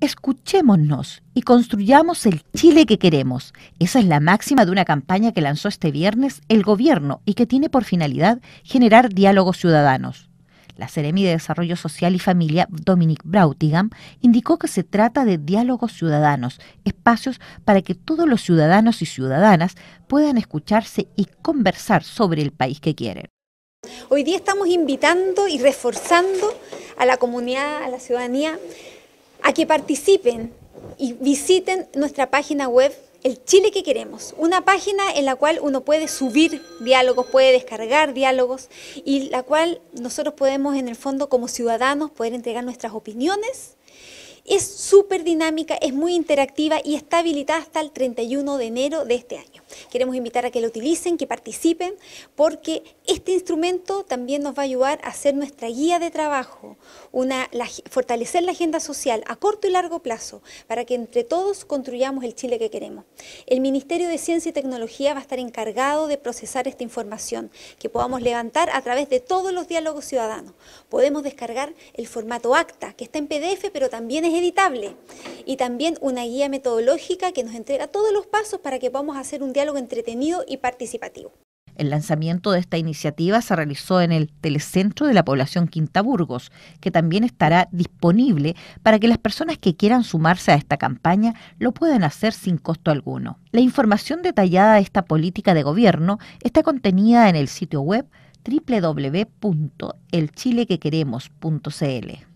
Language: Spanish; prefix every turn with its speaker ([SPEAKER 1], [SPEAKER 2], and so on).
[SPEAKER 1] Escuchémonos y construyamos el Chile que queremos. Esa es la máxima de una campaña que lanzó este viernes el gobierno y que tiene por finalidad generar diálogos ciudadanos. La Seremi de Desarrollo Social y Familia, Dominic Brautigam, indicó que se trata de diálogos ciudadanos, espacios para que todos los ciudadanos y ciudadanas puedan escucharse y conversar sobre el país que quieren. Hoy
[SPEAKER 2] día estamos invitando y reforzando a la comunidad, a la ciudadanía, a que participen y visiten nuestra página web El Chile que queremos, una página en la cual uno puede subir diálogos, puede descargar diálogos y la cual nosotros podemos en el fondo como ciudadanos poder entregar nuestras opiniones es súper dinámica, es muy interactiva y está habilitada hasta el 31 de enero de este año. Queremos invitar a que lo utilicen, que participen, porque este instrumento también nos va a ayudar a hacer nuestra guía de trabajo, una, fortalecer la agenda social a corto y largo plazo, para que entre todos construyamos el Chile que queremos. El Ministerio de Ciencia y Tecnología va a estar encargado de procesar esta información, que podamos levantar a través de todos los diálogos ciudadanos. Podemos descargar el formato ACTA, que está en PDF, pero también editable y también una guía metodológica que nos entrega todos los pasos para que podamos hacer un diálogo entretenido y participativo.
[SPEAKER 1] El lanzamiento de esta iniciativa se realizó en el Telecentro de la Población Quinta Burgos, que también estará disponible para que las personas que quieran sumarse a esta campaña lo puedan hacer sin costo alguno. La información detallada de esta política de gobierno está contenida en el sitio web www.elchilequequeremos.cl.